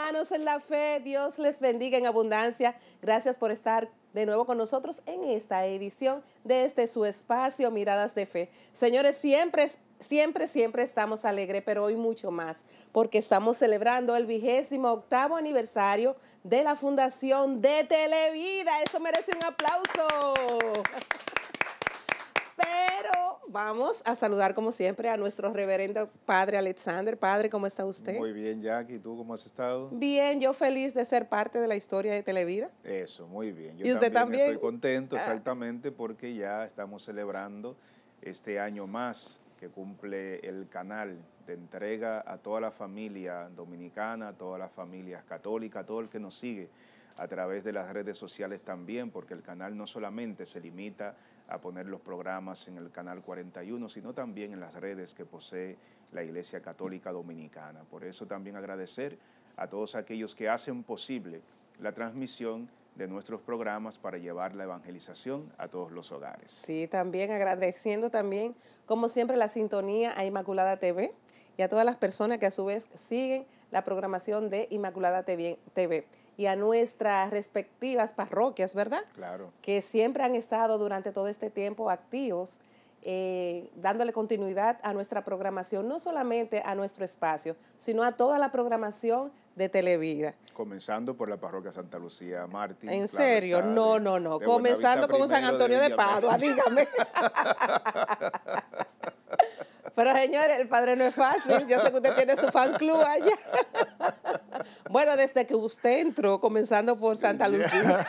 hermanos en la fe, Dios les bendiga en abundancia. Gracias por estar de nuevo con nosotros en esta edición de este su espacio Miradas de Fe. Señores, siempre Siempre, siempre estamos alegres, pero hoy mucho más, porque estamos celebrando el vigésimo octavo aniversario de la fundación de Televida. Eso merece un aplauso. Pero vamos a saludar como siempre a nuestro reverendo padre Alexander. Padre, ¿cómo está usted? Muy bien, Jackie. ¿Tú cómo has estado? Bien, yo feliz de ser parte de la historia de Televida. Eso, muy bien. ¿Y usted también? Estoy contento, ah. exactamente, porque ya estamos celebrando este año más que cumple el canal de entrega a toda la familia dominicana, a todas las familias católicas, a todo el que nos sigue a través de las redes sociales también, porque el canal no solamente se limita a poner los programas en el canal 41, sino también en las redes que posee la Iglesia Católica Dominicana. Por eso también agradecer a todos aquellos que hacen posible la transmisión de nuestros programas para llevar la evangelización a todos los hogares. Sí, también agradeciendo también, como siempre, la sintonía a Inmaculada TV, y a todas las personas que a su vez siguen la programación de Inmaculada TV y a nuestras respectivas parroquias, ¿verdad? Claro. Que siempre han estado durante todo este tiempo activos, eh, dándole continuidad a nuestra programación, no solamente a nuestro espacio, sino a toda la programación de Televida. Comenzando por la parroquia Santa Lucía Martín. ¿En serio? no, no, no. Comenzando con San Antonio de, de Padua, dígame. Pero señores, el padre no es fácil. Yo sé que usted tiene su fan club allá. Bueno, desde que usted entró, comenzando por Santa Lucía.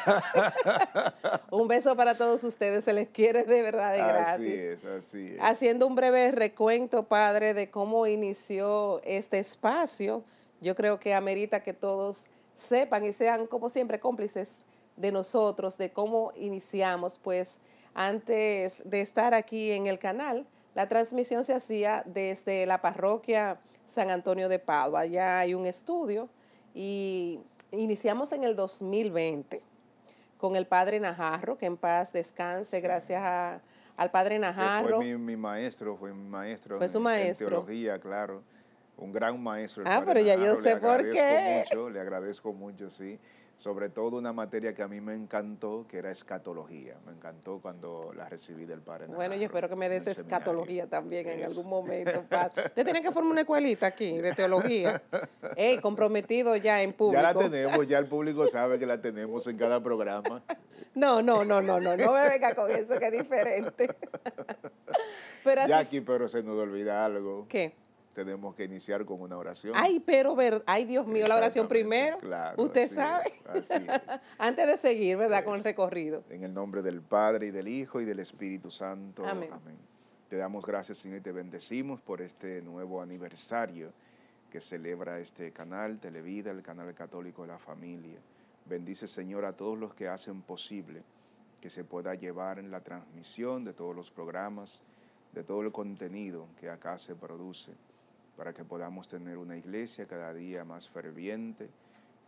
un beso para todos ustedes. Se les quiere de verdad de gratis. Así es, así es. Haciendo un breve recuento, padre, de cómo inició este espacio, yo creo que amerita que todos sepan y sean, como siempre, cómplices de nosotros, de cómo iniciamos, pues antes de estar aquí en el canal, la transmisión se hacía desde la parroquia San Antonio de Padua. Allá hay un estudio y iniciamos en el 2020 con el padre Najarro, que en paz descanse, gracias al padre Najarro. Fue mi, maestro, fue mi maestro. Fue su teología, claro. Un gran maestro. ah, pero ya yo sé por qué. Mucho, le agradezco mucho, sí sobre todo una materia que a mí me encantó, que era escatología. Me encantó cuando la recibí del padre. bueno, yo espero que me des escatología también en algún momento. Padre. Te tienen que formar una escuelita aquí de teología. Ey, comprometido ya en público. Ya la tenemos, ya el público sabe que la tenemos en cada programa. No, no, no, no, no, no me venga con eso que es diferente. Pero aquí pero se nos olvida algo. ¿Qué? tenemos que iniciar con una oración. Ay, pero, ver, ay Dios mío, la oración primero. Claro, Usted sabe. Antes de seguir, ¿verdad? con el pues, recorrido. En el nombre del Padre y del Hijo y del Espíritu Santo. Amén. Te damos gracias, Señor, y te bendecimos por este nuevo aniversario que celebra este canal, Televida, el canal católico de la familia. Bendice, Señor, a todos los que hacen posible que se pueda llevar en la transmisión de todos los programas, de todo el contenido que acá se produce para que podamos tener una iglesia cada día más ferviente,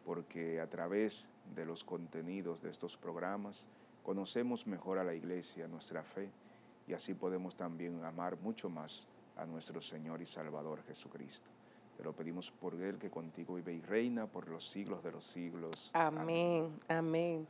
porque a través de los contenidos de estos programas conocemos mejor a la iglesia, nuestra fe, y así podemos también amar mucho más a nuestro Señor y Salvador Jesucristo. Te lo pedimos por Él que contigo vive y reina por los siglos de los siglos. Amén, amén.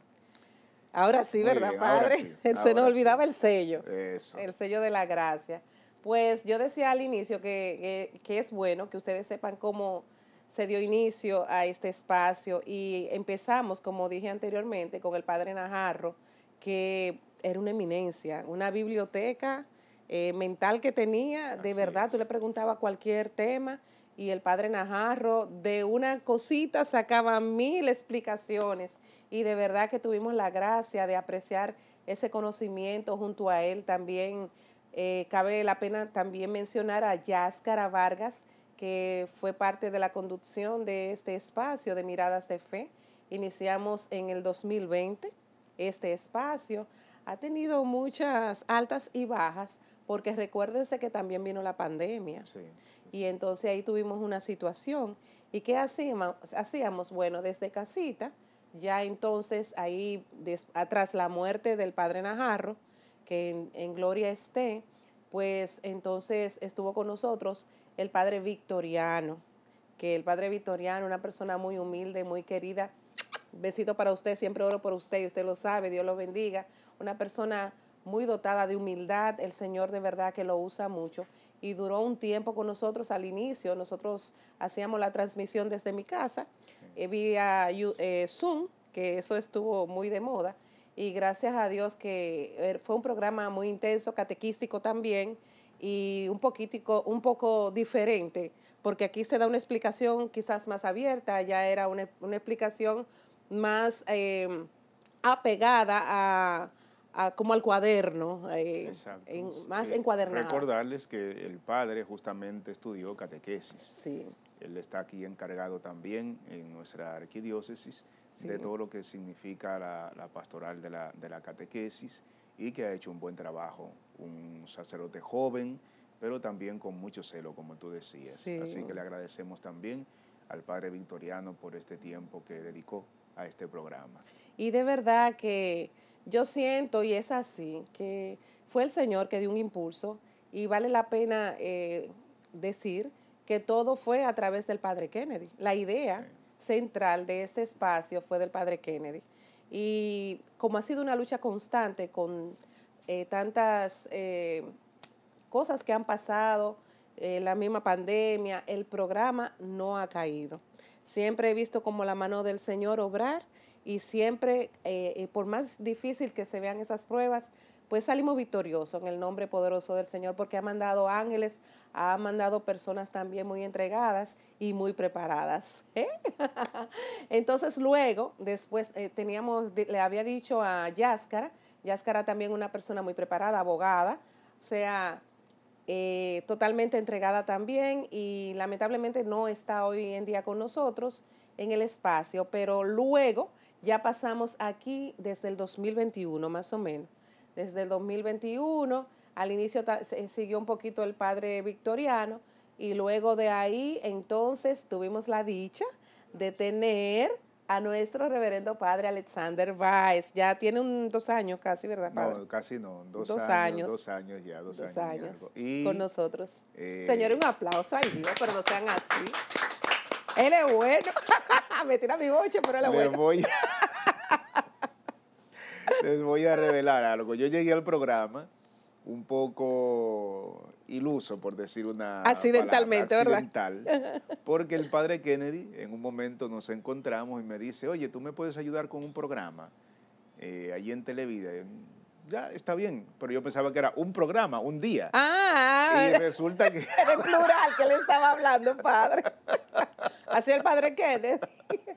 Ahora sí, ¿verdad, Padre? se nos olvidaba el sello. El sello de la gracia. Pues yo decía al inicio que, es bueno que ustedes sepan cómo se dio inicio a este espacio y empezamos, como dije anteriormente, con el padre Najarro, que era una eminencia, una biblioteca eh, mental que tenía, de verdad, tú le preguntabas cualquier tema y el padre Najarro de una cosita sacaba mil explicaciones y de verdad que tuvimos la gracia de apreciar ese conocimiento junto a él también eh, cabe la pena también mencionar a Yáscara Vargas, que fue parte de la conducción de este espacio de Miradas de Fe. Iniciamos en el 2020 este espacio. Ha tenido muchas altas y bajas, porque recuérdense que también vino la pandemia. Y entonces ahí tuvimos una situación. ¿Y qué hacíamos? Bueno, desde casita, ya entonces ahí, tras la muerte del padre Najarro, que en, gloria esté, pues entonces estuvo con nosotros el padre Victoriano, que el padre Victoriano, una persona muy humilde, muy querida, besito para usted, siempre oro por usted y usted lo sabe, Dios lo bendiga, una persona muy dotada de humildad, el Señor de verdad que lo usa mucho y duró un tiempo con nosotros al inicio, nosotros hacíamos la transmisión desde mi casa eh, vía eh, Zoom, que eso estuvo muy de moda y gracias a Dios que eh, fue un programa muy intenso, catequístico también y un poquitico, un poco diferente, porque aquí se da una explicación quizás más abierta, ya era una, explicación más em, apegada a, como al cuaderno, eh, más encuadernada. Recordarles que el padre justamente estudió catequesis. Sí. Él está aquí encargado también en nuestra arquidiócesis de todo lo que significa la, pastoral de la, catequesis y que ha hecho un buen trabajo. Un sacerdote joven, pero también con mucho celo, como tú decías. Así que le agradecemos también al Padre Victoriano por este tiempo que dedicó a este programa. Y de verdad que yo siento, y es así, que fue el Señor que dio un impulso y vale la pena eh, decir que todo fue a través del padre Kennedy. La idea central de este espacio fue del padre Kennedy. Y como ha sido una lucha constante con eh, tantas eh, cosas que han pasado, eh, la misma pandemia, el programa no ha caído. Siempre he visto como la mano del Señor obrar y siempre, por más difícil que se vean esas pruebas, pues salimos victoriosos en el nombre poderoso del Señor, porque ha mandado ángeles, ha mandado personas también muy entregadas y muy preparadas. ¿eh? Entonces luego, después eh, teníamos, le había dicho a Yáscara, Yáscara también una persona muy preparada, abogada, o sea, eh, totalmente entregada también y lamentablemente no está hoy en día con nosotros en el espacio, pero luego ya pasamos aquí desde el 2021 más o menos desde el 2021. Al inicio siguió un poquito el padre victoriano y luego de ahí entonces tuvimos la dicha de tener a nuestro reverendo padre Alexander Weiss. Ya tiene un, dos años casi, ¿verdad, padre? No, casi no, dos, años, Dos años ya, dos, dos años. con nosotros. Eh, Señores, un aplauso, ahí, pero no sean así. Él es bueno. Me tira mi boche, pero él es bueno. Les voy a revelar algo. Yo llegué al programa un poco iluso, por decir una. Accidentalmente, ¿verdad? Porque el padre Kennedy, en un momento nos encontramos y me dice: Oye, tú me puedes ayudar con un programa eh, allí en Televida. Ya, está bien, pero yo pensaba que era un programa, un día. Ah, y resulta que. Era en plural que le estaba hablando, padre. Así el padre Kenneth.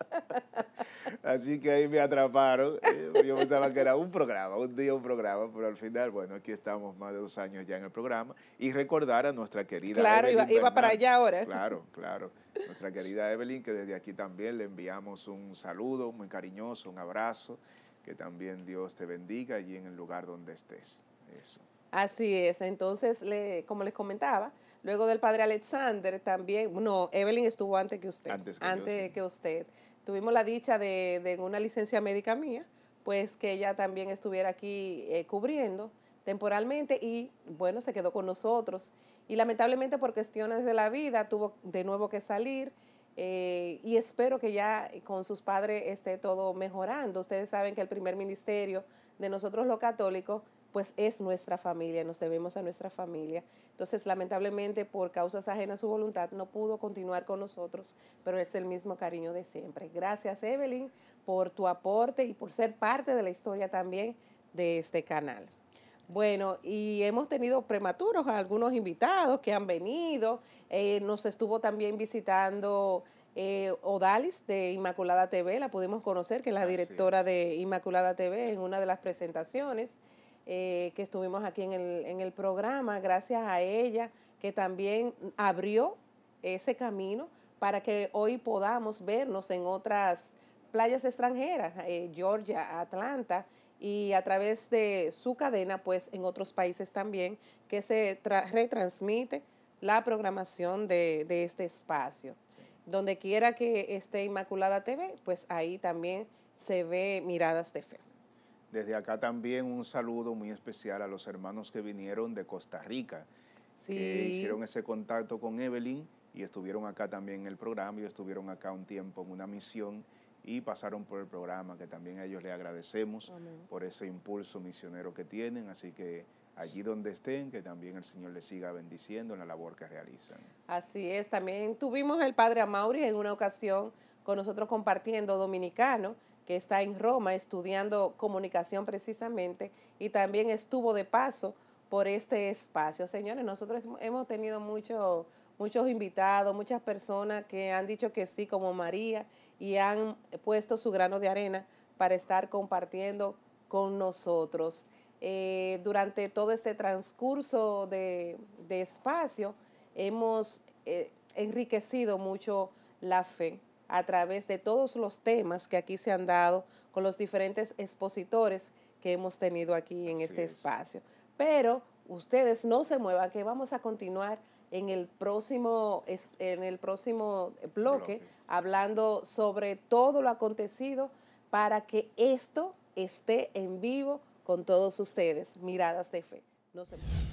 Así que ahí me atraparon. Eh, yo pensaba que era un programa, un día un programa, pero al final, bueno, aquí estamos más de dos años ya en el programa. Y recordar a nuestra querida Evelyn. Claro, iba, para allá ahora. Claro, claro. Nuestra querida Evelyn, que desde aquí también le enviamos un saludo muy cariñoso, un abrazo. Que también Dios te bendiga allí en el lugar donde estés. Eso. Así es. Entonces, le, como les comentaba, Luego del padre Alexander también, no, Evelyn estuvo antes que usted. Antes que, usted. Tuvimos la dicha de, de, una licencia médica mía, pues que ella también estuviera aquí eh, cubriendo temporalmente y bueno, se quedó con nosotros. Y lamentablemente por cuestiones de la vida tuvo de nuevo que salir. Eh, y espero que ya con sus padres esté todo mejorando. Ustedes saben que el primer ministerio de nosotros los católicos pues es nuestra familia, nos debemos a nuestra familia. Entonces, lamentablemente, por causas ajenas a su voluntad, no pudo continuar con nosotros, pero es el mismo cariño de siempre. Gracias, Evelyn, por tu aporte y por ser parte de la historia también de este canal. Bueno, y hemos tenido prematuros a algunos invitados que han venido. Eh, nos estuvo también visitando eh, Odalis de Inmaculada TV, la pudimos conocer, que es la directora de Inmaculada TV en una de las presentaciones. Eh, que estuvimos aquí en el, en el programa, gracias a ella, que también abrió ese camino para que hoy podamos vernos en otras playas extranjeras, eh, Georgia, Atlanta, y a través de su cadena, pues en otros países también, que se retransmite la programación de, este espacio. Donde quiera que esté Inmaculada TV, pues ahí también se ve miradas de fe. Desde acá también un saludo muy especial a los hermanos que vinieron de Costa Rica, que hicieron ese contacto con Evelyn y estuvieron acá también en el programa y estuvieron acá un tiempo en una misión y pasaron por el programa, que también a ellos le agradecemos por ese impulso misionero que tienen. Así que allí donde estén, que también el Señor les siga bendiciendo en la labor que realizan. Así es, también tuvimos el Padre Amaury en una ocasión con nosotros compartiendo dominicano que está en Roma estudiando comunicación precisamente y también estuvo de paso por este espacio. Señores, nosotros hemos tenido muchos invitados, muchas personas que han dicho que sí, como María, y han puesto su grano de arena para estar compartiendo con nosotros. Eh, durante todo este transcurso de, espacio, hemos eh, enriquecido mucho la fe a través de todos los temas que aquí se han dado con los diferentes expositores que hemos tenido aquí en este espacio. Pero ustedes no se muevan, que vamos a continuar en el próximo, en el próximo bloque, bloque. hablando sobre todo lo acontecido para que esto esté en vivo con todos ustedes. Miradas de fe. No se muevan.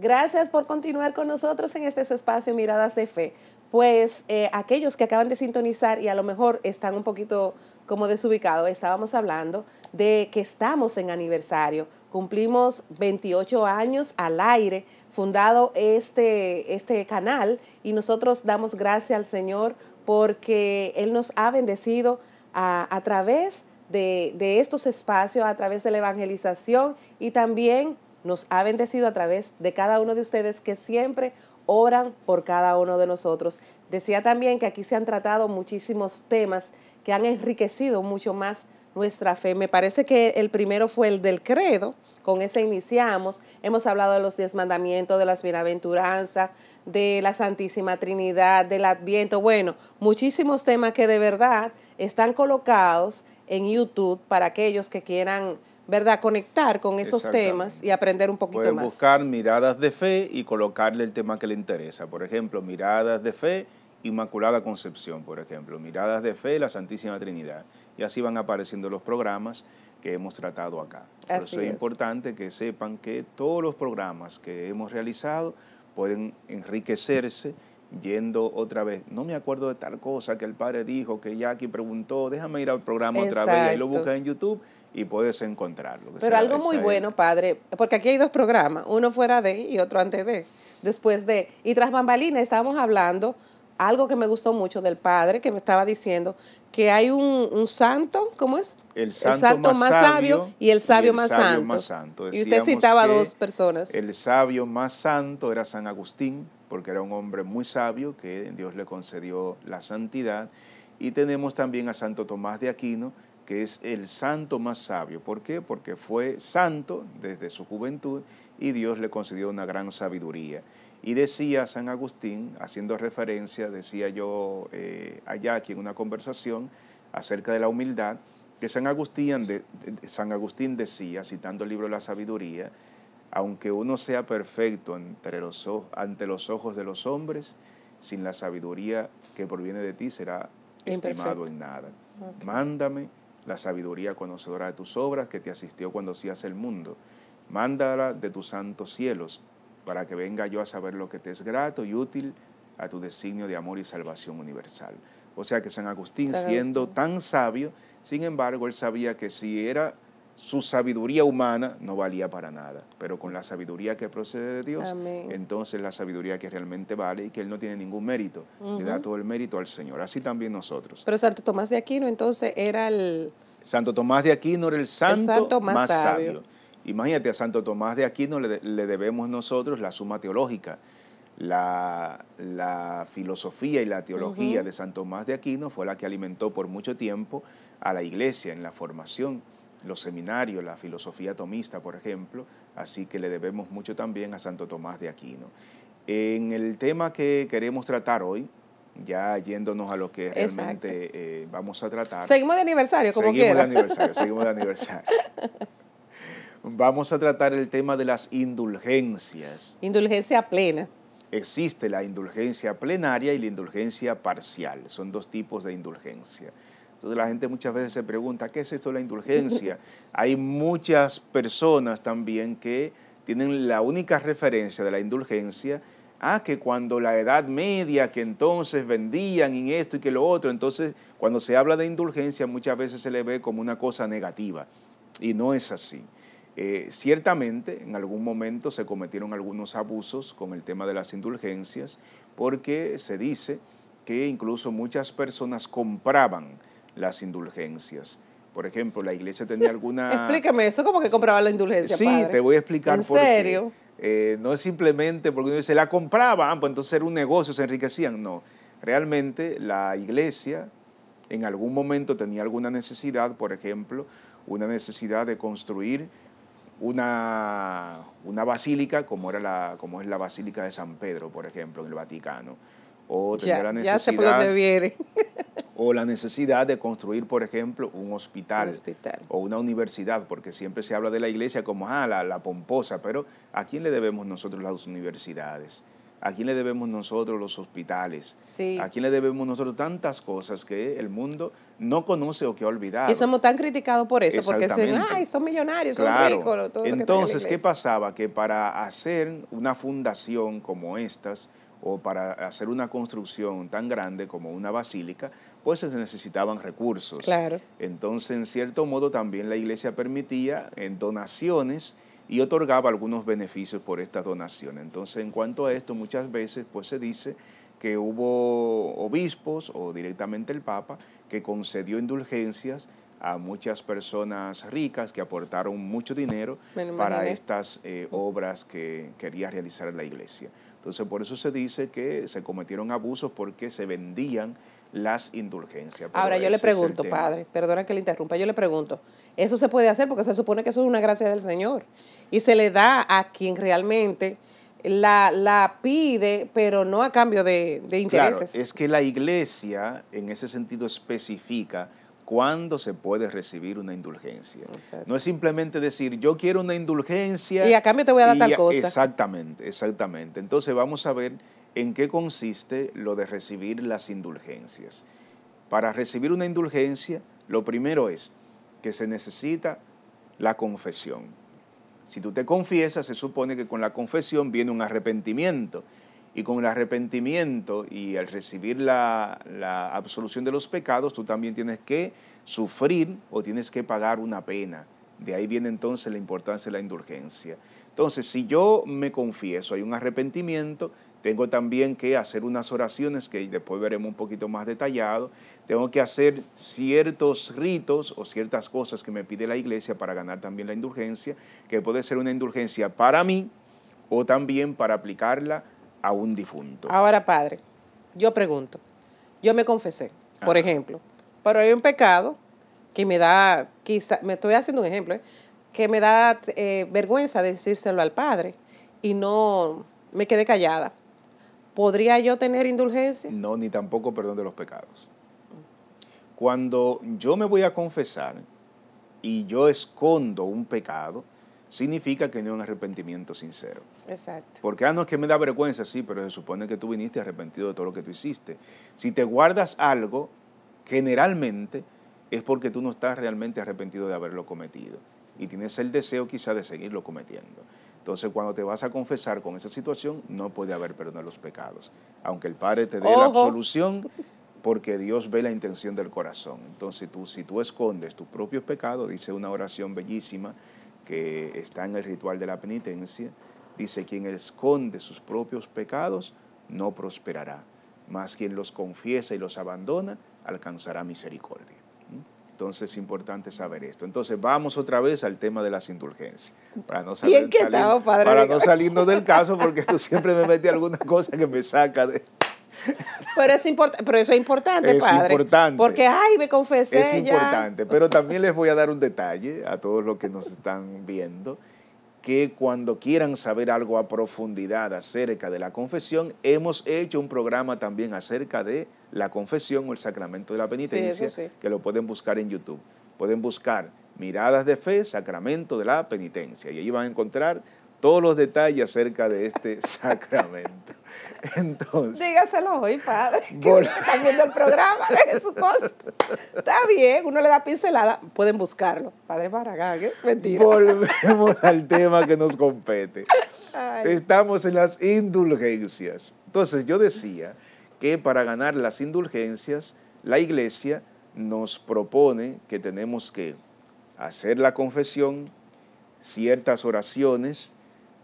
Gracias por continuar con nosotros en este espacio Miradas de Fe. Pues eh, aquellos que acaban de sintonizar y a lo mejor están un poquito como desubicados, estábamos hablando de que estamos en aniversario. Cumplimos 28 años al aire, fundado este, este canal y nosotros damos gracias al Señor porque Él nos ha bendecido a, través de, de estos espacios, a través de la evangelización y también nos ha bendecido a través de cada uno de ustedes que siempre oran por cada uno de nosotros. Decía también que aquí se han tratado muchísimos temas que han enriquecido mucho más nuestra fe. Me parece que el primero fue el del credo, con ese iniciamos. Hemos hablado de los diez mandamientos, de las bienaventuranzas, de la Santísima Trinidad, del Adviento. Bueno, muchísimos temas que de verdad están colocados en YouTube para aquellos que quieran ¿verdad? Conectar con esos temas y aprender un poquito Pueden buscar miradas de fe y colocarle el tema que le interesa. Por ejemplo, miradas de fe, Inmaculada Concepción, por ejemplo, miradas de fe, la Santísima Trinidad. Y así van apareciendo los programas que hemos tratado acá. Por eso es, importante que sepan que todos los programas que hemos realizado pueden enriquecerse yendo otra vez. No me acuerdo de tal cosa que el padre dijo, que Jackie preguntó, déjame ir al programa otra vez. Y lo busca en YouTube y puedes encontrarlo. Pero algo muy bueno, padre, porque aquí hay dos programas, uno fuera de y otro antes de, después de. Y tras Bambalina estábamos hablando algo que me gustó mucho del padre que me estaba diciendo que hay un, santo, ¿cómo es? El santo, más, sabio, y el sabio, más, santo. y usted citaba dos personas. El sabio más santo era San Agustín, porque era un hombre muy sabio que Dios le concedió la santidad. Y tenemos también a Santo Tomás de Aquino, que es el santo más sabio. ¿Por qué? Porque fue santo desde su juventud y Dios le concedió una gran sabiduría. Y decía San Agustín, haciendo referencia, decía yo eh, allá aquí en una conversación acerca de la humildad, que San Agustín, San Agustín decía, citando el libro La Sabiduría, aunque uno sea perfecto ante los ojos de los hombres, sin la sabiduría que proviene de ti será estimado en nada. Mándame la sabiduría conocedora de tus obras que te asistió cuando hacías el mundo. Mándala de tus santos cielos, para que venga yo a saber lo que te es grato y útil a tu designio de amor y salvación universal. O sea que San Agustín, San Agustín. siendo tan sabio, sin embargo, él sabía que si era su sabiduría humana no valía para nada, pero con la sabiduría que procede de Dios, entonces la sabiduría que realmente vale y que Él no tiene ningún mérito, le da todo el mérito al Señor, así también nosotros. Pero Santo Tomás de Aquino entonces era el... Santo Tomás de Aquino era el santo, más, sabio. Imagínate, a Santo Tomás de Aquino le, debemos nosotros la suma teológica. La, filosofía y la teología de Santo Tomás de Aquino fue la que alimentó por mucho tiempo a la iglesia en la formación los seminarios, la filosofía tomista, por ejemplo, así que le debemos mucho también a Santo Tomás de Aquino. En el tema que queremos tratar hoy, ya yéndonos a lo que realmente eh, vamos a tratar. Seguimos de aniversario, como seguimos De aniversario, seguimos de aniversario. Vamos a tratar el tema de las indulgencias. Indulgencia plena. Existe la indulgencia plenaria y la indulgencia parcial. Son dos tipos de indulgencia. Entonces la gente muchas veces se pregunta, ¿qué es esto de la indulgencia? Hay muchas personas también que tienen la única referencia de la indulgencia a ah, que cuando la Edad Media, que entonces vendían en esto y que lo otro, entonces cuando se habla de indulgencia muchas veces se le ve como una cosa negativa y no es así. Eh, ciertamente en algún momento se cometieron algunos abusos con el tema de las indulgencias porque se dice que incluso muchas personas compraban las indulgencias. Por ejemplo, la iglesia tenía alguna... Explícame eso, como que compraba la indulgencia? Sí, te voy a explicar. ¿En por serio? Eh, no es simplemente porque uno dice, la compraban, pues entonces era un negocio, se enriquecían. No, realmente la iglesia en algún momento tenía alguna necesidad, por ejemplo, una necesidad de construir una, una basílica como, era la, como es la Basílica de San Pedro, por ejemplo, en el Vaticano. O tenía necesidad, ya se puede o la necesidad de construir, por ejemplo, un hospital, o una universidad, porque siempre se habla de la iglesia como ah, la, pomposa, pero ¿a quién le debemos nosotros las universidades? ¿A quién le debemos nosotros los hospitales? ¿A quién le debemos nosotros tantas cosas que el mundo no conoce o que ha olvidado? Y somos tan criticados por eso, porque dicen, ay, son millonarios, son ricos. Entonces, ¿qué pasaba? Que para hacer una fundación como estas, o para hacer una construcción tan grande como una basílica, pues se necesitaban recursos. Claro. Entonces, en cierto modo, también la iglesia permitía en donaciones y otorgaba algunos beneficios por estas donaciones. Entonces, en cuanto a esto, muchas veces pues se dice que hubo obispos o directamente el Papa que concedió indulgencias a muchas personas ricas que aportaron mucho dinero para estas eh, obras que quería realizar la iglesia. Entonces por eso se dice que se cometieron abusos porque se vendían las indulgencias. Ahora yo le pregunto, padre, perdona que le interrumpa, yo le pregunto, ¿eso se puede hacer? Porque se supone que eso es una gracia del Señor y se le da a quien realmente la, pide, pero no a cambio de, de intereses. Claro, es que la iglesia en ese sentido especifica cuándo se puede recibir una indulgencia. No es simplemente decir, yo quiero una indulgencia. Y a cambio te voy a dar tal cosa. Exactamente, exactamente. Entonces vamos a ver en qué consiste lo de recibir las indulgencias. Para recibir una indulgencia, lo primero es que se necesita la confesión. Si tú te confiesas, se supone que con la confesión viene un arrepentimiento. Y con el arrepentimiento y al recibir la, absolución de los pecados, tú también tienes que sufrir o tienes que pagar una pena. De ahí viene entonces la importancia de la indulgencia. Entonces, si yo me confieso, hay un arrepentimiento, tengo también que hacer unas oraciones que después veremos un poquito más detallado. Tengo que hacer ciertos ritos o ciertas cosas que me pide la iglesia para ganar también la indulgencia, que puede ser una indulgencia para mí o también para aplicarla a un difunto. Ahora, padre, yo pregunto, yo me confesé, por ejemplo, pero hay un pecado que me da, quizá, me estoy haciendo un ejemplo, ¿eh? que me da eh, vergüenza decírselo al padre y no me quedé callada. ¿podría yo tener indulgencia? No, ni tampoco perdón de los pecados. Cuando yo me voy a confesar y yo escondo un pecado, significa que no hay un arrepentimiento sincero. Exacto. Porque, ah, no es que me da vergüenza, sí, pero se supone que tú viniste arrepentido de todo lo que tú hiciste. Si te guardas algo, generalmente es porque tú no estás realmente arrepentido de haberlo cometido y tienes el deseo quizá de seguirlo cometiendo. Entonces, cuando te vas a confesar con esa situación, no puede haber perdón de los pecados. Aunque el Padre te dé la absolución, porque Dios ve la intención del corazón. Entonces, tú, si tú escondes tus propios pecados, dice una oración bellísima que está en el ritual de la penitencia, dice, quien esconde sus propios pecados no prosperará, mas quien los confiesa y los abandona alcanzará misericordia. Entonces es importante saber esto. Entonces vamos otra vez al tema de las indulgencias. Para no, salir, para no salirnos del caso, porque tú siempre me metes alguna cosa que me saca de... Pero, es pero eso es importante, es Importante. Porque, ay, me confesé. Es importante. Pero también les voy a dar un detalle a todos los que nos están viendo que cuando quieran saber algo a profundidad acerca de la confesión, hemos hecho un programa también acerca de la confesión o el sacramento de la penitencia, que lo pueden buscar en YouTube. Pueden buscar Miradas de Fe, Sacramento de la Penitencia, y ahí van a encontrar todos los detalles acerca de este sacramento. Entonces. Dígaselo hoy, padre. Que están viendo el programa de su Está bien, uno le da pincelada, pueden buscarlo. Padre Baragán, qué ¿eh? mentira. Volvemos al tema que nos compete. Estamos en las indulgencias. Entonces, yo decía que para ganar las indulgencias, la iglesia nos propone que tenemos que hacer la confesión, ciertas oraciones,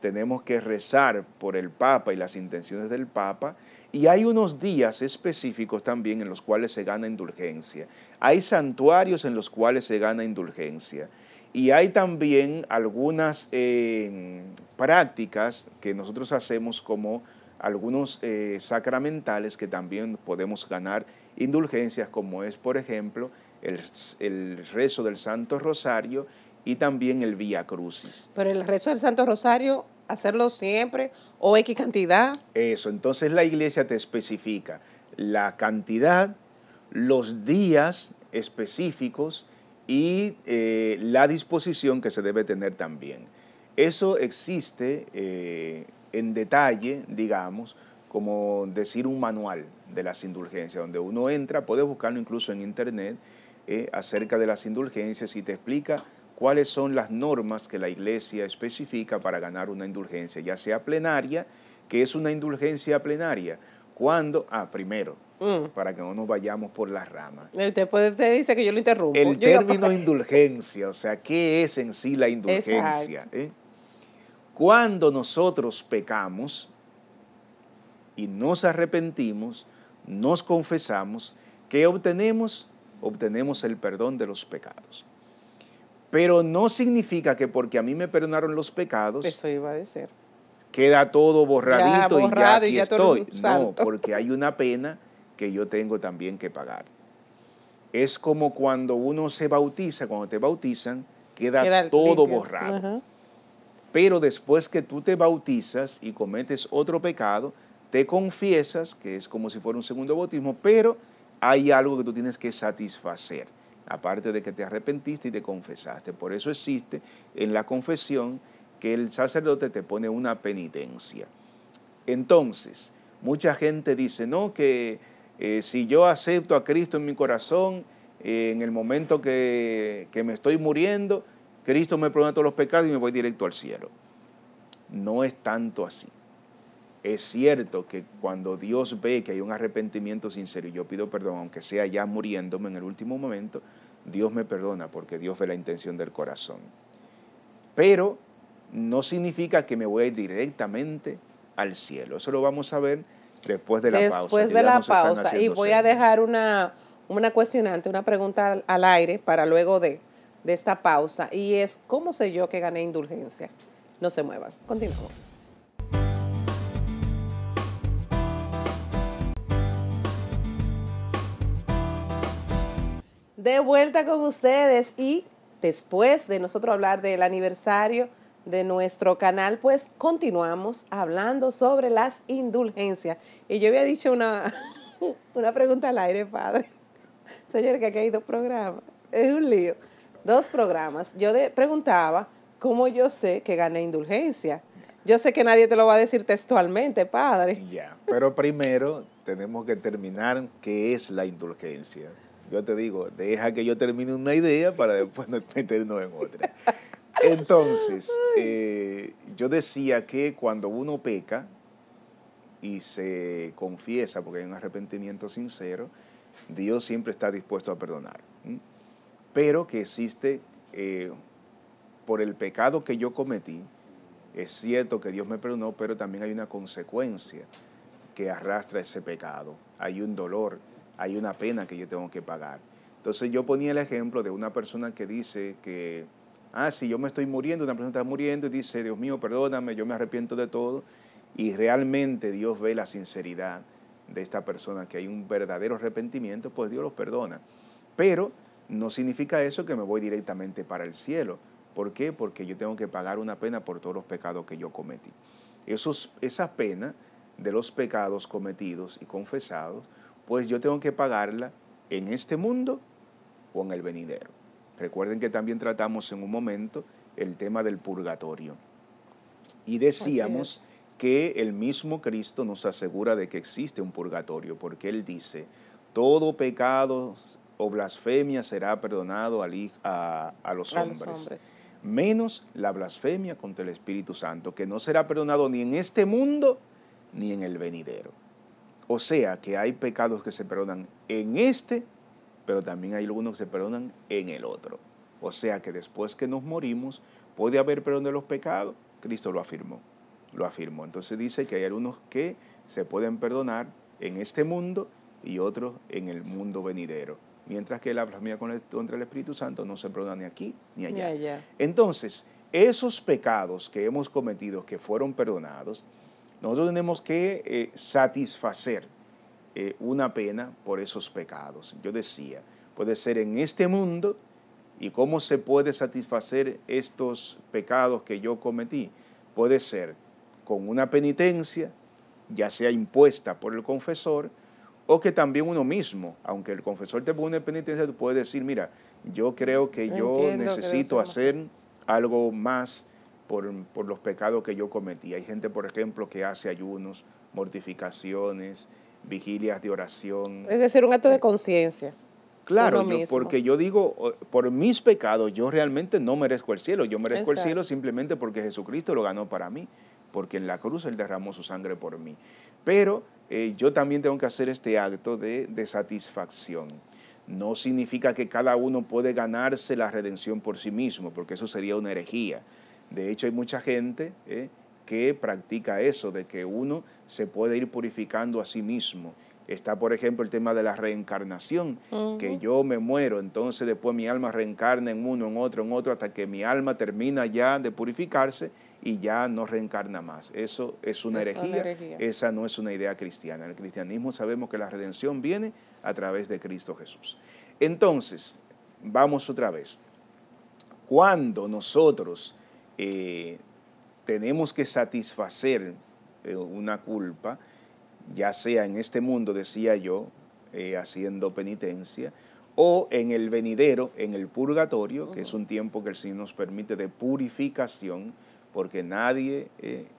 tenemos que rezar por el Papa y las intenciones del Papa. Y hay unos días específicos también en los cuales se gana indulgencia. Hay santuarios en los cuales se gana indulgencia. Y hay también algunas eh, prácticas que nosotros hacemos como algunos eh, sacramentales que también podemos ganar indulgencias, como es, por ejemplo, el, el rezo del Santo Rosario y también el Vía Crucis. Pero el rezo del Santo Rosario hacerlo siempre o X cantidad. Eso, entonces la iglesia te especifica la cantidad, los días específicos y eh, la disposición que se debe tener también. Eso existe eh, en detalle, digamos, como decir un manual de las indulgencias, donde uno entra, puede buscarlo incluso en internet eh, acerca de las indulgencias y te explica cuáles son las normas que la Iglesia especifica para ganar una indulgencia, ya sea plenaria, que es una indulgencia plenaria. cuando Ah, primero, mm. para que no nos vayamos por las ramas. Usted, pues, dice que yo lo interrumpo. El término indulgencia, o sea, ¿qué es en sí la indulgencia? ¿Eh? Cuando nosotros pecamos y nos arrepentimos, nos confesamos, ¿qué obtenemos? Obtenemos el perdón de los pecados. Pero no significa que porque a mí me perdonaron los pecados. Eso a decir. Queda todo borradito y ya y estoy. No, porque hay una pena que yo tengo también que pagar. Es como cuando uno se bautiza, cuando te bautizan, queda, todo borrado. Pero después que tú te bautizas y cometes otro pecado, te confiesas, que es como si fuera un segundo bautismo, pero hay algo que tú tienes que satisfacer aparte de que te arrepentiste y te confesaste. Por eso existe en la confesión que el sacerdote te pone una penitencia. Entonces, mucha gente dice, no, que eh, si yo acepto a Cristo en mi corazón, eh, en el momento que, que me estoy muriendo, Cristo me perdona todos los pecados y me voy directo al cielo. No es tanto así. Es cierto que cuando Dios ve que hay un arrepentimiento sincero y yo pido perdón, aunque sea ya muriéndome en el último momento, Dios me perdona porque Dios ve la intención del corazón. Pero no significa que me voy a ir directamente al cielo. Eso lo vamos a ver después de la pausa. Después de la pausa. Y voy a dejar una, cuestionante, una pregunta al, aire para luego de, de esta pausa. Y es, ¿cómo sé yo que gané indulgencia? No se muevan. Continuamos. de vuelta con ustedes y después de nosotros hablar del aniversario de nuestro canal, pues continuamos hablando sobre las indulgencias. Y yo había dicho una, una pregunta al aire, padre. Señor, que aquí hay dos programas. Es un lío. Dos programas. Yo preguntaba cómo yo sé que gané indulgencia. Yo sé que nadie te lo va a decir textualmente, padre. Ya, pero primero tenemos que terminar qué es la indulgencia yo te digo, deja que yo termine una idea para después meternos en otra. Entonces, eh, yo decía que cuando uno peca y se confiesa, porque hay un arrepentimiento sincero, Dios siempre está dispuesto a perdonar. Pero que existe, eh, por el pecado que yo cometí, es cierto que Dios me perdonó, pero también hay una consecuencia que arrastra ese pecado. Hay un dolor hay una pena que yo tengo que pagar. Entonces yo ponía el ejemplo de una persona que dice que, ah, si yo me estoy muriendo, una persona está muriendo y dice, Dios mío, perdóname, yo me arrepiento de todo. Y realmente Dios ve la sinceridad de esta persona, que hay un verdadero arrepentimiento, pues Dios los perdona. Pero no significa eso que me voy directamente para el cielo. ¿Por qué? Porque yo tengo que pagar una pena por todos los pecados que yo cometí. Esos, esa pena de los pecados cometidos y confesados pues yo tengo que pagarla en este mundo o en el venidero. Recuerden que también tratamos en un momento el tema del purgatorio. Y decíamos que el mismo Cristo nos asegura de que existe un purgatorio, porque Él dice, todo pecado o blasfemia será perdonado a, los hombres, menos la blasfemia contra el Espíritu Santo, que no será perdonado ni en este mundo ni en el venidero. O sea que hay pecados que se perdonan en este, pero también hay algunos que se perdonan en el otro. O sea que después que nos morimos, puede haber perdón de los pecados. Cristo lo afirmó, lo afirmó. Entonces dice que hay algunos que se pueden perdonar en este mundo y otros en el mundo venidero. Mientras que la blasfemia contra el Espíritu Santo no se perdona ni aquí ni allá. Entonces, esos pecados que hemos cometido que fueron perdonados, nosotros tenemos que eh, satisfacer eh, una pena por esos pecados. Yo decía, puede ser en este mundo y cómo se puede satisfacer estos pecados que yo cometí. Puede ser con una penitencia, ya sea impuesta por el confesor, o que también uno mismo, aunque el confesor te pone penitencia, tú puedes decir, mira, yo creo que yo necesito hacer algo más por, los pecados que yo cometí. Hay gente, por ejemplo, que hace ayunos, mortificaciones, vigilias de oración. Es decir, un acto de eh, conciencia. Claro, porque yo digo, por mis pecados yo realmente no merezco el cielo, yo merezco el cielo simplemente porque Jesucristo lo ganó para mí, porque en la cruz Él derramó su sangre por mí. Pero eh, yo también tengo que hacer este acto de, de satisfacción. No significa que cada uno puede ganarse la redención por sí mismo, porque eso sería una herejía. De hecho, hay mucha gente eh, que practica eso, de que uno se puede ir purificando a sí mismo. Está, por ejemplo, el tema de la reencarnación, que yo me muero, entonces después mi alma reencarna en uno, en otro, en otro, hasta que mi alma termina ya de purificarse y ya no reencarna más. Eso es una, herejía. Es una herejía. esa no es una idea cristiana. En el cristianismo sabemos que la redención viene a través de Cristo Jesús. Entonces, vamos otra vez. Cuando nosotros eh, tenemos que satisfacer eh, una culpa, ya sea en este mundo, decía yo, eh, haciendo penitencia, o en el venidero, en el purgatorio, que es un tiempo que el Señor nos permite de purificación, porque nadie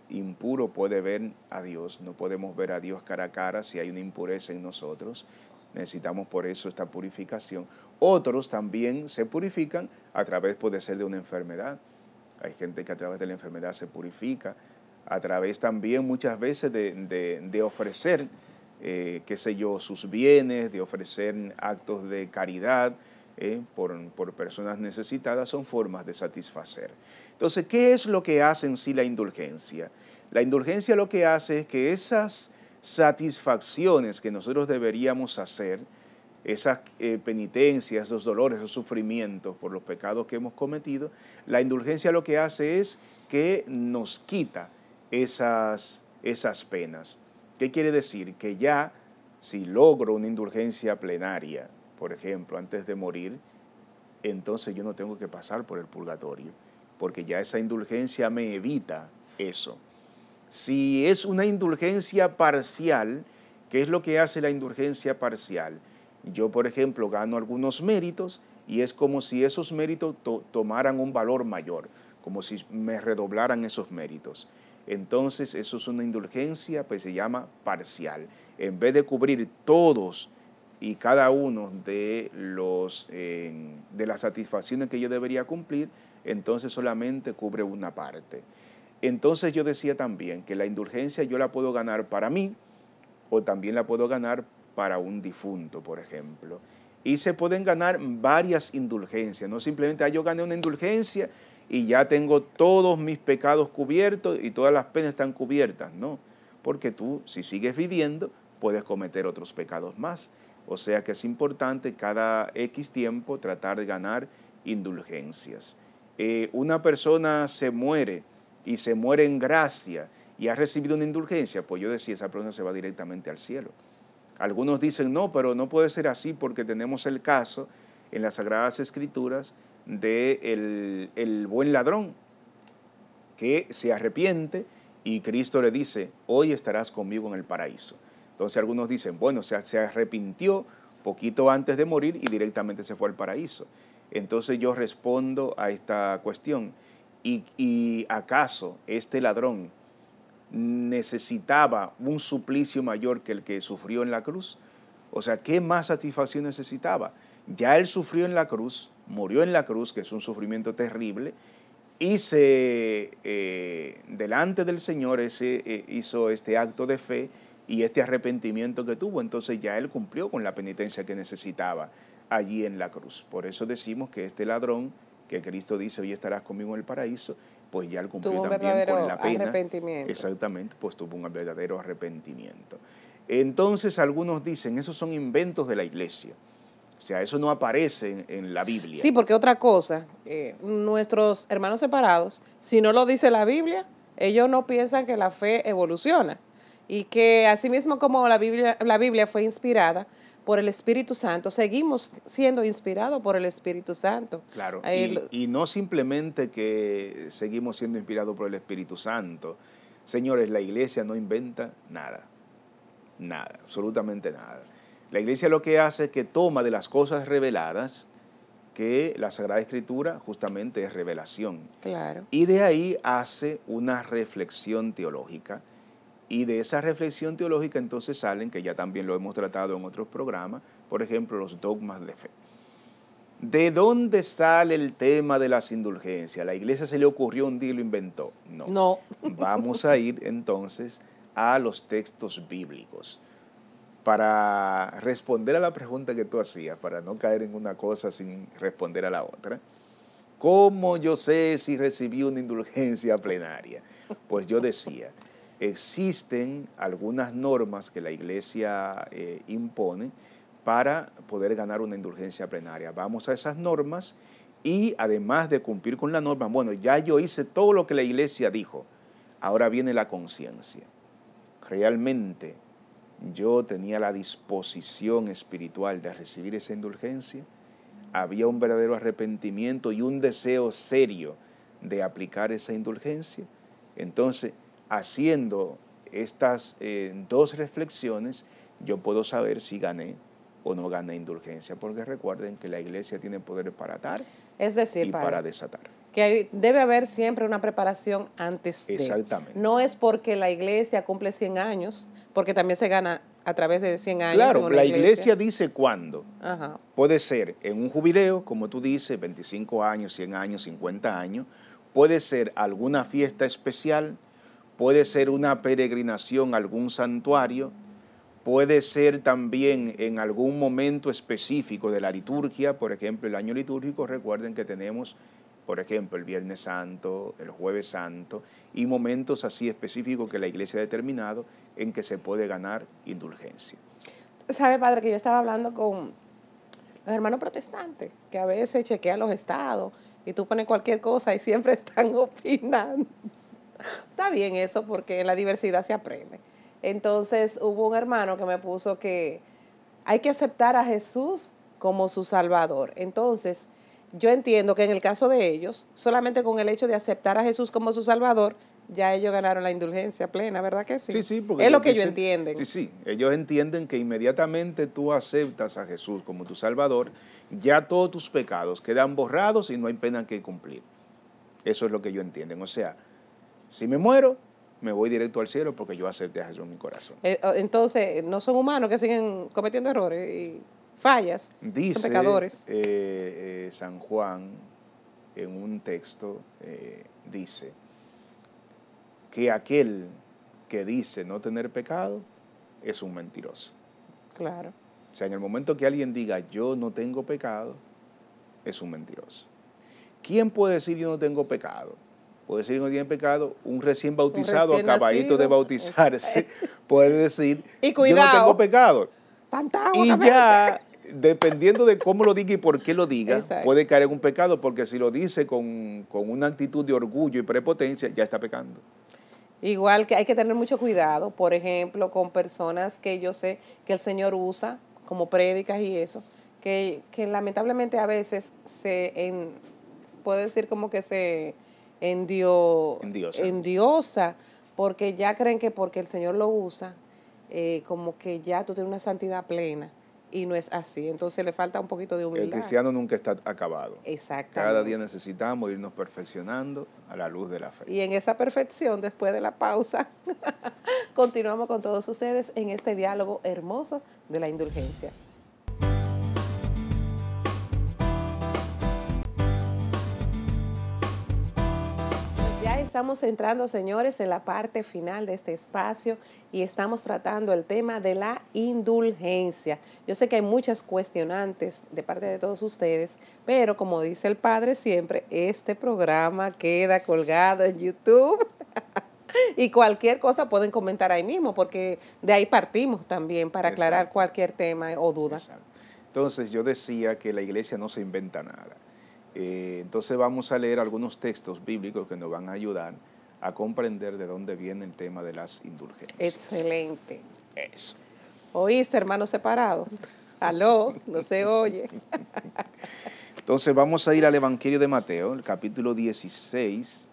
impuro puede ver a Dios, no podemos ver a Dios cara a cara si hay una impureza en nosotros. Necesitamos por eso esta purificación. Otros también se purifican a través, puede ser, de una enfermedad hay gente que a través de la enfermedad se purifica, a través también muchas veces de, ofrecer, eh, qué sé yo, sus bienes, de ofrecer actos de caridad eh, por, por, personas necesitadas, son formas de satisfacer. Entonces, ¿qué es lo que hace en sí la indulgencia? La indulgencia lo que hace es que esas satisfacciones que nosotros deberíamos hacer, esas eh, penitencias, esos dolores, esos sufrimientos por los pecados que hemos cometido, la indulgencia lo que hace es que nos quita esas, esas penas. ¿Qué quiere decir? Que ya si logro una indulgencia plenaria, por ejemplo, antes de morir, entonces yo no tengo que pasar por el purgatorio, porque ya esa indulgencia me evita eso. Si es una indulgencia parcial, ¿qué es lo que hace la indulgencia parcial? Yo, por ejemplo, gano algunos méritos y es como si esos méritos tomaran un valor mayor, como si me redoblaran esos méritos. Entonces, eso es una indulgencia, pues se llama parcial. En vez de cubrir todos y cada uno de, los, de las satisfacciones que yo debería cumplir, entonces solamente cubre una parte. Entonces yo decía también que la indulgencia yo la puedo ganar para mí o también la puedo ganar para un difunto, por ejemplo. Y se pueden ganar varias indulgencias, no simplemente, ah, yo gané una indulgencia y ya tengo todos mis pecados cubiertos y todas las penas están cubiertas, no, porque tú, si sigues viviendo, puedes cometer otros pecados más. O sea que es importante cada X tiempo tratar de ganar indulgencias. Eh, una persona se muere y se muere en gracia y ha recibido una indulgencia, pues yo decía, esa persona se va directamente al cielo. Algunos dicen, no, pero no puede ser así porque tenemos el caso en las Sagradas Escrituras de el, buen ladrón que se arrepiente y Cristo le dice, hoy estarás conmigo en el paraíso. Entonces algunos dicen, bueno, se, arrepintió poquito antes de morir y directamente se fue al paraíso. Entonces yo respondo a esta cuestión. ¿Y, acaso este ladrón necesitaba un suplicio mayor que el que sufrió en la cruz. O sea, ¿qué más satisfacción necesitaba? Ya él sufrió en la cruz, murió en la cruz, que es un sufrimiento terrible, y se, eh, delante del Señor eh, hizo este acto de fe y este arrepentimiento que tuvo. Entonces ya él cumplió con la penitencia que necesitaba allí en la cruz. Por eso decimos que este ladrón, que Cristo dice, hoy estarás conmigo en el paraíso, pues ya él cumplió también con la pena. Exactamente, pues tuvo un verdadero arrepentimiento. Entonces algunos dicen, esos son inventos de la iglesia. O sea, eso no aparece en, la Biblia. Sí, porque otra cosa, eh, nuestros hermanos separados, si no lo dice la Biblia, ellos no piensan que la fe evoluciona y que así mismo como la Biblia, la Biblia fue inspirada, por el Espíritu Santo, seguimos siendo inspirados por el Espíritu Santo. Claro, y, no simplemente que seguimos siendo inspirados por el Espíritu Santo. Señores, la iglesia no inventa nada, nada, absolutamente nada. La iglesia lo que hace es que toma de las cosas reveladas, que la Sagrada Escritura justamente es revelación. Claro. Y de ahí hace una reflexión teológica y de esa reflexión teológica entonces salen, que ya también lo hemos tratado en otros programas, por ejemplo, los dogmas de fe. ¿De dónde sale el tema de las indulgencias? ¿La iglesia se le ocurrió un día y lo inventó? No. No. Vamos a ir entonces a los textos bíblicos para responder a la pregunta que tú hacías, para no caer en una cosa sin responder a la otra. ¿Cómo yo sé si recibí una indulgencia plenaria? Pues yo decía, existen algunas normas que la Iglesia eh, impone para poder ganar una indulgencia plenaria. Vamos a esas normas y además de cumplir con la norma, bueno, ya yo hice todo lo que la Iglesia dijo, ahora viene la conciencia. ¿Realmente yo tenía la disposición espiritual de recibir esa indulgencia? ¿Había un verdadero arrepentimiento y un deseo serio de aplicar esa indulgencia? Entonces, haciendo estas eh, dos reflexiones, yo puedo saber si gané o no gané indulgencia, porque recuerden que la iglesia tiene poder para atar y para desatar. Que debe haber siempre una preparación antes de. Exactamente. No es porque la iglesia cumple 100 años, porque también se gana a través de 100 años. Claro, la iglesia. dice cuándo. Puede ser en un jubileo, como tú dices, 25 años, 100 años, 50 años. Puede ser alguna fiesta especial, puede ser una peregrinación a algún santuario, puede ser también en algún momento específico de la liturgia, por ejemplo, el año litúrgico, recuerden que tenemos, por ejemplo, el Viernes Santo, el Jueves Santo, y momentos así específicos que la iglesia ha determinado en que se puede ganar indulgencia. Sabe, padre, que yo estaba hablando con los hermanos protestantes, que a veces chequean los estados y tú pones cualquier cosa y siempre están opinando está bien eso porque en la diversidad se aprende. Entonces hubo un hermano que me puso que hay que aceptar a Jesús como su Salvador. Entonces, yo entiendo que en el caso de ellos, solamente con el hecho de aceptar a Jesús como su Salvador, ya ellos ganaron la indulgencia plena, ¿verdad que sí? Sí, sí, porque es lo que ellos entienden. Sí, sí, ellos entienden que inmediatamente tú aceptas a Jesús como tu Salvador, ya todos tus pecados quedan borrados y no hay pena que cumplir. Eso es lo que ellos entienden. O sea, si me muero, me voy directo al cielo porque yo acepté a Jesús en mi corazón. Eh, oh, entonces, no son humanos que siguen cometiendo errores y fallas, Dice, son pecadores. Eh, eh, San Juan, en un texto, dice que aquel que dice no tener pecado es un mentiroso. Claro. O sea, en el momento que alguien diga yo no tengo pecado, es un mentiroso. ¿Quién puede decir yo no tengo pecado? puede decir un día en pecado, un recién bautizado, acabadito de bautizarse, puede decir, y yo no tengo pecado. y ya, dependiendo de cómo lo diga y por qué lo diga, puede caer en un pecado, porque si lo dice con, una actitud de orgullo y prepotencia, ya está pecando. Igual que hay que tener mucho cuidado, por ejemplo, con personas que yo sé que el Señor usa como prédicas y eso, que, lamentablemente a veces se, puede decir como que se, en dios en diosa porque ya creen que porque el Señor lo usa, eh, como que ya tú tienes una santidad plena. Y no es así, entonces le falta un poquito de humildad. El cristiano nunca está acabado. Exacto. Cada día necesitamos irnos perfeccionando a la luz de la fe. Y en esa perfección, después de la pausa, continuamos con todos ustedes en este diálogo hermoso de la indulgencia. estamos entrando, señores, en la parte final de este espacio y estamos tratando el tema de la indulgencia. Yo sé que hay muchas cuestionantes de parte de todos ustedes, pero como dice el padre siempre, este programa queda colgado en YouTube. y cualquier cosa pueden comentar ahí mismo, porque de ahí partimos también para aclarar cualquier tema o duda. Entonces yo decía que la iglesia no se inventa nada eh, entonces vamos a leer algunos textos bíblicos que nos van a ayudar a comprender de dónde viene el tema de las indulgencias. Excelente. Eso. ¿Oíste, hermano separado? Aló, no se oye. Entonces vamos a ir al Evangelio de Mateo, el capítulo 16.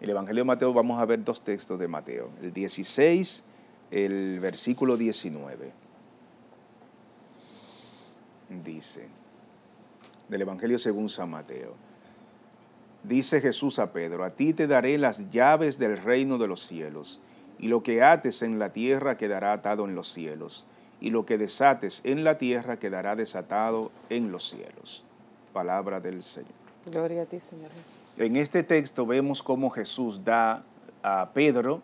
El Evangelio de Mateo, vamos a ver dos textos de Mateo, el 16, el versículo 19. Dice del Evangelio según San Mateo. Dice Jesús a Pedro, a ti te daré las llaves del reino de los cielos, y lo que ates en la tierra quedará atado en los cielos, y lo que desates en la tierra quedará desatado en los cielos. Palabra del Señor. Gloria a ti, Señor Jesús. En este texto vemos cómo Jesús da a Pedro,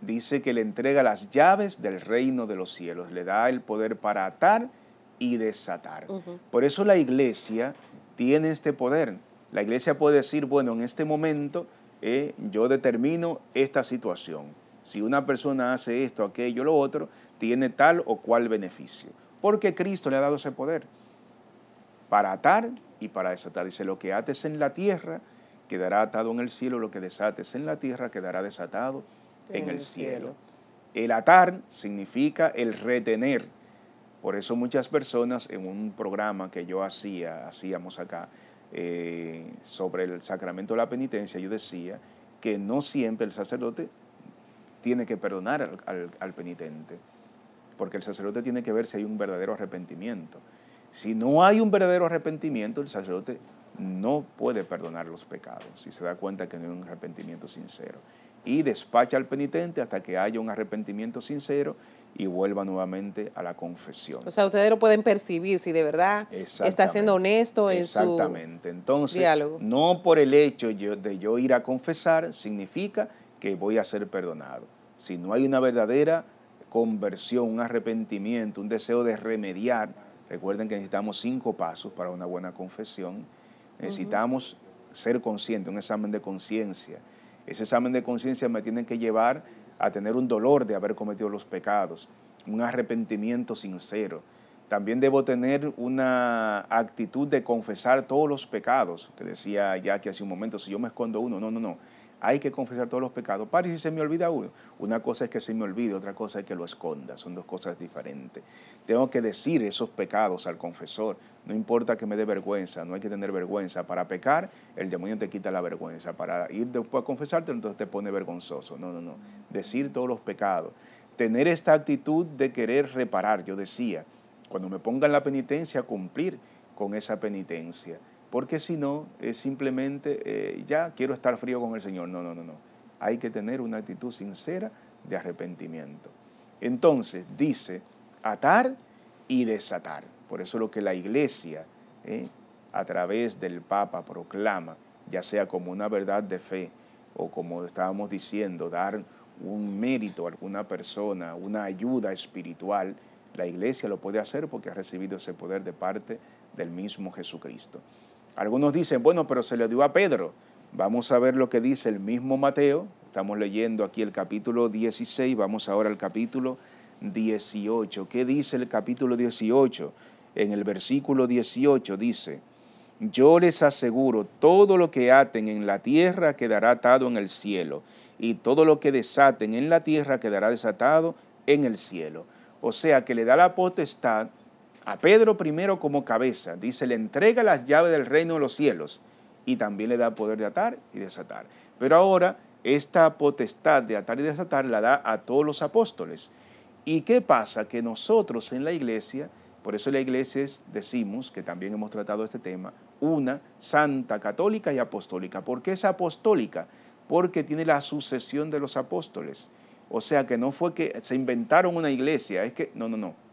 dice que le entrega las llaves del reino de los cielos, le da el poder para atar y desatar. Por eso la iglesia tiene este poder. La iglesia puede decir, bueno, en este momento eh, yo determino esta situación. Si una persona hace esto, aquello, lo otro, tiene tal o cual beneficio. Porque Cristo le ha dado ese poder para atar y para desatar. Dice, lo que ates en la tierra quedará atado en el cielo, lo que desates en la tierra quedará desatado en, el cielo. El atar significa el retener, por eso muchas personas en un programa que yo hacía, hacíamos acá, eh, sobre el sacramento de la penitencia, yo decía que no siempre el sacerdote tiene que perdonar al, al penitente, porque el sacerdote tiene que ver si hay un verdadero arrepentimiento. Si no hay un verdadero arrepentimiento, el sacerdote no puede perdonar los pecados, si se da cuenta que no hay un arrepentimiento sincero. Y despacha al penitente hasta que haya un arrepentimiento sincero y vuelva nuevamente a la confesión. O sea, ustedes lo pueden percibir si de verdad está siendo honesto en su Exactamente. Entonces, no por el hecho de yo ir a confesar significa que voy a ser perdonado. Si no hay una verdadera conversión, un arrepentimiento, un deseo de remediar, recuerden que necesitamos cinco pasos para una buena confesión. Necesitamos ser conscientes, un examen de conciencia. Ese examen de conciencia me tiene que llevar a tener un dolor de haber cometido los pecados, un arrepentimiento sincero. También debo tener una actitud de confesar todos los pecados, que decía Jackie hace un momento, si yo me escondo uno, no, no, no, hay que confesar todos los pecados. Pare si se me olvida uno, una cosa es que se me olvide, otra cosa es que lo esconda, son dos cosas diferentes. Tengo que decir esos pecados al confesor, no importa que me dé vergüenza, no hay que tener vergüenza. Para pecar, el demonio te quita la vergüenza, para ir después a confesarte, entonces te pone vergonzoso. No, no, no, decir todos los pecados. Tener esta actitud de querer reparar, yo decía, cuando me pongan la penitencia, cumplir con esa penitencia porque si no, es simplemente, eh, ya quiero estar frío con el Señor. No, no, no, no. Hay que tener una actitud sincera de arrepentimiento. Entonces, dice, atar y desatar. Por eso lo que la iglesia, eh, a través del Papa, proclama, ya sea como una verdad de fe o como estábamos diciendo, dar un mérito a alguna persona, una ayuda espiritual, la iglesia lo puede hacer porque ha recibido ese poder de parte del mismo Jesucristo. Algunos dicen, bueno, pero se le dio a Pedro. Vamos a ver lo que dice el mismo Mateo. Estamos leyendo aquí el capítulo 16, vamos ahora al capítulo 18. ¿Qué dice el capítulo 18? En el versículo 18 dice, yo les aseguro, todo lo que aten en la tierra quedará atado en el cielo, y todo lo que desaten en la tierra quedará desatado en el cielo. O sea que le da la potestad a Pedro primero como cabeza. Dice, le entrega las llaves del reino de los cielos y también le da poder de atar y desatar. Pero ahora esta potestad de atar y desatar la da a todos los apóstoles. ¿Y qué pasa? Que nosotros en la iglesia, por eso en la iglesia es, decimos, que también hemos tratado este tema, una santa, católica y apostólica. ¿Por qué es apostólica? Porque tiene la sucesión de los apóstoles. O sea que no fue que se inventaron una iglesia, es que no, no, no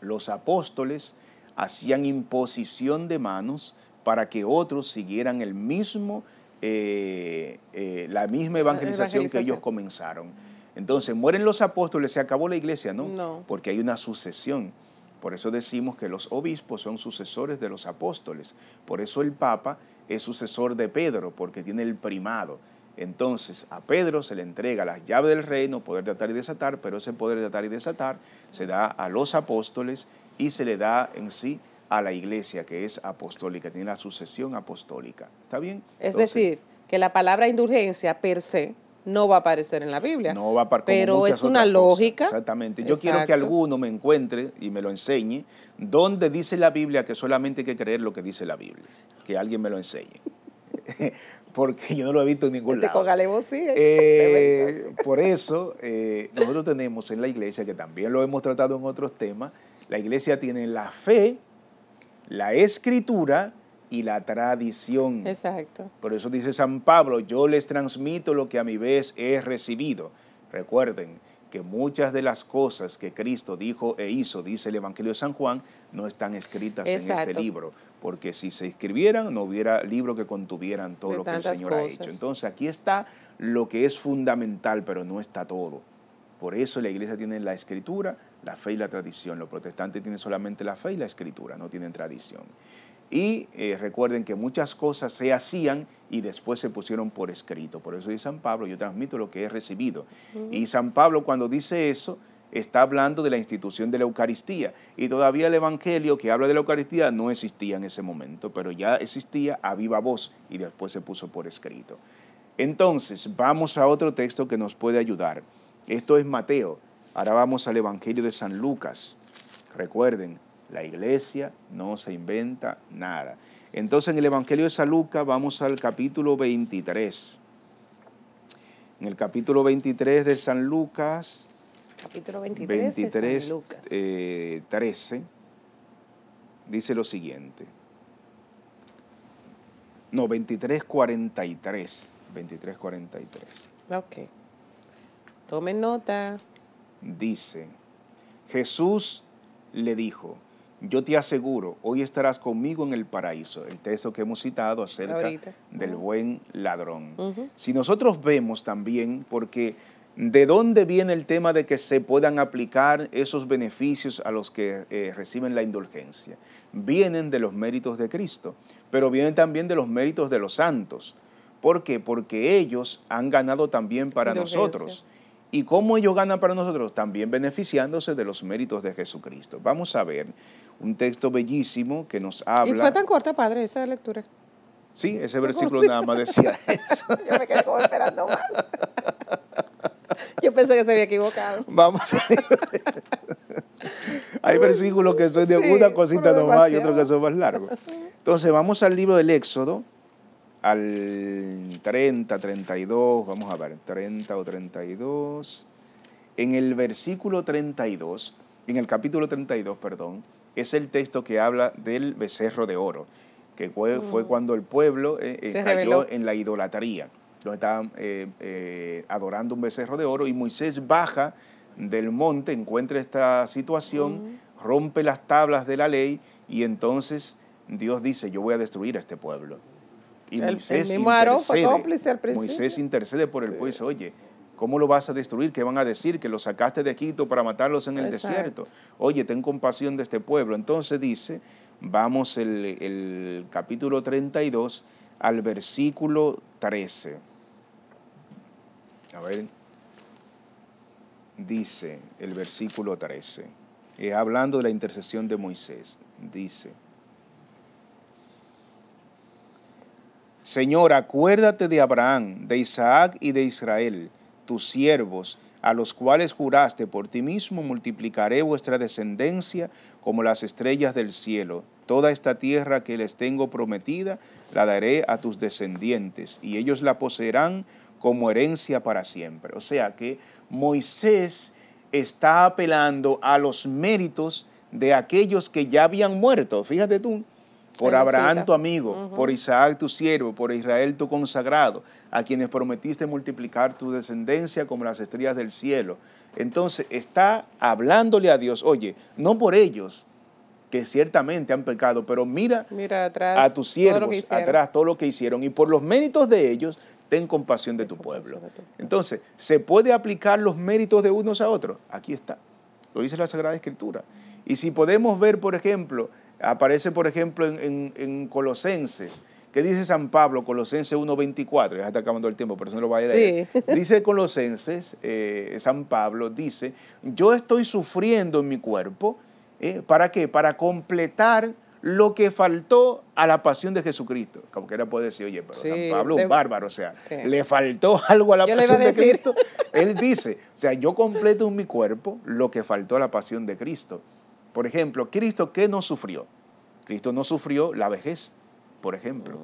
los apóstoles hacían imposición de manos para que otros siguieran el mismo, eh, eh, la misma evangelización, evangelización, que ellos comenzaron. Entonces, mueren los apóstoles, se acabó la iglesia, ¿no? No. Porque hay una sucesión. Por eso decimos que los obispos son sucesores de los apóstoles. Por eso el Papa es sucesor de Pedro, porque tiene el primado. Entonces a Pedro se le entrega las llaves del reino, poder de atar y desatar, pero ese poder de atar y desatar se da a los apóstoles y se le da en sí a la iglesia que es apostólica, tiene la sucesión apostólica. ¿Está bien? Es decir, que la palabra indulgencia per se no va a aparecer en la Biblia. No va a aparecer. Pero es una lógica. Exactamente. Yo quiero que alguno me encuentre y me lo enseñe donde dice la Biblia que solamente hay que creer lo que dice la Biblia. Que alguien me lo enseñe porque yo no lo he visto en ningún este Con sí. Eh, por eso, eh, nosotros tenemos en la iglesia, que también lo hemos tratado en otros temas, la iglesia tiene la fe, la escritura y la tradición. Exacto. Por eso dice San Pablo, yo les transmito lo que a mi vez he recibido. Recuerden, que muchas de las cosas que Cristo dijo e hizo, dice el Evangelio de San Juan, no están escritas en este libro, porque si se escribieran no hubiera libro que contuvieran todo lo que el Señor ha hecho. Entonces aquí está lo que es fundamental, pero no está todo. Por eso la iglesia tiene la escritura, la fe y la tradición. Los protestantes tienen solamente la fe y la escritura, no tienen tradición. Y eh, recuerden que muchas cosas se hacían y después se pusieron por escrito. Por eso dice San Pablo, yo transmito lo que he recibido. Y San Pablo cuando dice eso, está hablando de la institución de la Eucaristía. Y todavía el Evangelio que habla de la Eucaristía no existía en ese momento, pero ya existía a viva voz y después se puso por escrito. Entonces, vamos a otro texto que nos puede ayudar. Esto es Mateo. Ahora vamos al Evangelio de San Lucas. Recuerden, la iglesia no se inventa nada. Entonces en el Evangelio de San Lucas vamos al capítulo 23. En el capítulo 23 de San Lucas, capítulo 23, de San Lucas. 13, eh, dice lo siguiente. No, 23, 43. Ok. Tomen nota. Dice, Jesús le dijo, yo te aseguro, hoy estarás conmigo en el paraíso, el texto que hemos citado acerca del buen ladrón. Si nosotros vemos también, porque de dónde viene el tema de que se puedan aplicar esos beneficios a los que eh, reciben la indulgencia, vienen de los méritos de Cristo, pero vienen también de los méritos de los santos. ¿Por qué? Porque ellos han ganado también para nosotros. ¿Y cómo ellos ganan para nosotros? También beneficiándose de los méritos de Jesucristo. Vamos a ver un texto bellísimo que nos habla. Y fue tan corta, padre, esa lectura. Sí, ese versículo nada más decía eso. Yo me quedé como esperando más. Yo pensé que se había equivocado. Vamos a ir. Hay versículos que son de una cosita nomás y otros que son más largos. Entonces, vamos al libro del Éxodo, al 30, 32, vamos a ver, 30 o 32. En el versículo 32, en el capítulo 32, perdón, es el texto que habla del becerro de oro, que fue, mm. cuando el pueblo eh, eh, cayó en la idolatría. Los estaban eh, adorando un becerro de oro y Moisés baja del monte, encuentra esta situación, mm. rompe las tablas de la ley y entonces Dios dice, yo voy a destruir a este pueblo. Y Moisés, intercede, cómplice Moisés intercede por el pueblo y oye, ¿Cómo lo vas a destruir? ¿Qué van a decir? Que lo sacaste de Egipto para matarlos en el desierto. Oye, ten compasión de este pueblo. Entonces dice, vamos el, capítulo 32 al versículo 13. A ver, dice el versículo 13, Es hablando de la intercesión de Moisés, dice, Señor, acuérdate de Abraham, de Isaac y de Israel tus siervos, a los cuales juraste por ti mismo, multiplicaré vuestra descendencia como las estrellas del cielo. Toda esta tierra que les tengo prometida la daré a tus descendientes, y ellos la poseerán como herencia para siempre. O sea que Moisés está apelando a los méritos de aquellos que ya habían muerto. Fíjate tú, por Abraham tu amigo, por Isaac tu siervo, por Israel tu consagrado, a quienes prometiste multiplicar tu descendencia como las estrellas del cielo. Entonces está hablándole a Dios, oye, no por ellos, que ciertamente han pecado, pero mira, atrás, a tus siervos, atrás todo lo que hicieron, y por los méritos de ellos, ten compasión de tu pueblo. Entonces, ¿se puede aplicar los méritos de unos a otros? Aquí está, lo dice la Sagrada Escritura. Y si podemos ver, por ejemplo, Aparece, por ejemplo, en, Colosenses. ¿Qué dice San Pablo? Colosenses 1.24. Ya está acabando el tiempo, pero eso no lo va a leer. Dice Colosenses, eh, San Pablo, dice, yo estoy sufriendo en mi cuerpo. Eh, ¿Para qué? Para completar lo que faltó a la pasión de Jesucristo. Como que era puede decir, oye, San Pablo es un bárbaro, o sea, le faltó algo a la pasión de Cristo. Él dice, o sea, yo completo en mi cuerpo lo que faltó a la pasión de Cristo. Por ejemplo, Cristo, ¿qué no sufrió? Cristo no sufrió la vejez, por ejemplo.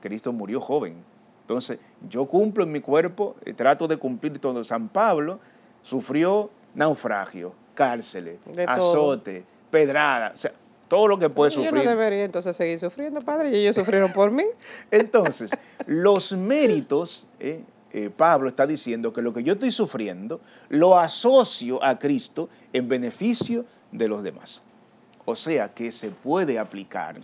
Cristo murió joven. Entonces, yo cumplo en mi cuerpo, eh, trato de cumplir todo. San Pablo sufrió naufragio, cárceles, azote, pedrada, o sea, todo lo que puede sufrir. Yo no debería entonces seguir sufriendo, padre, y ellos sufrieron por mí. entonces, los méritos, eh, eh, Pablo está diciendo que lo que yo estoy sufriendo lo asocio a Cristo en beneficio de los demás. O sea que se puede aplicar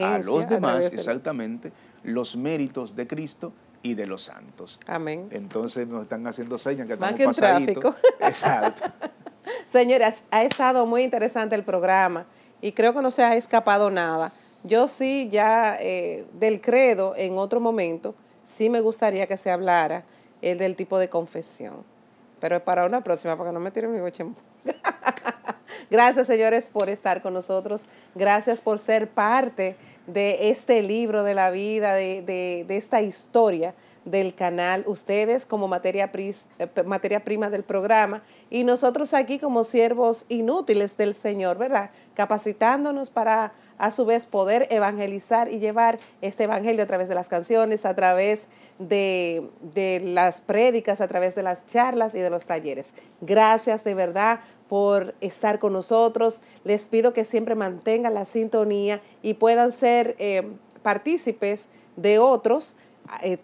a los demás exactamente los méritos de Cristo y de los santos. Amén. Entonces nos están haciendo señas que Más estamos que un Tráfico. Exacto. Señoras, ha estado muy interesante el programa y creo que no se ha escapado nada. Yo sí, ya eh, del credo en otro momento, sí me gustaría que se hablara el del tipo de confesión. Pero es para una próxima, para que no me tiren mi boche. Gracias, señores, por estar con nosotros. Gracias por ser parte de este libro de la vida, de, esta historia del canal, ustedes como eh, materia, prima del programa y nosotros aquí como siervos inútiles del Señor, ¿verdad? Capacitándonos para a su vez poder evangelizar y llevar este evangelio a través de las canciones, a través de, de las prédicas, a través de las charlas y de los talleres. Gracias de verdad por estar con nosotros. Les pido que siempre mantengan la sintonía y puedan ser eh, partícipes de otros, eh,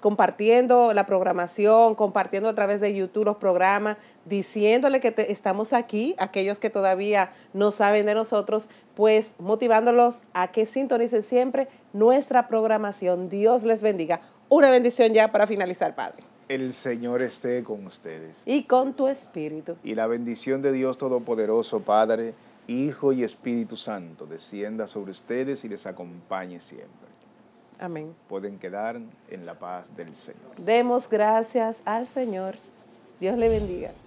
compartiendo la programación, compartiendo a través de YouTube los programas, diciéndole que estamos aquí, aquellos que todavía no saben de nosotros, pues motivándolos a que sintonicen siempre nuestra programación. Dios les bendiga. Una bendición ya para finalizar, Padre. El Señor esté con ustedes. Y con tu espíritu. Y la bendición de Dios Todopoderoso, Padre, Hijo y Espíritu Santo, descienda sobre ustedes y les acompañe siempre. Amén. Pueden quedar en la paz del Señor. Demos gracias al Señor. Dios le bendiga.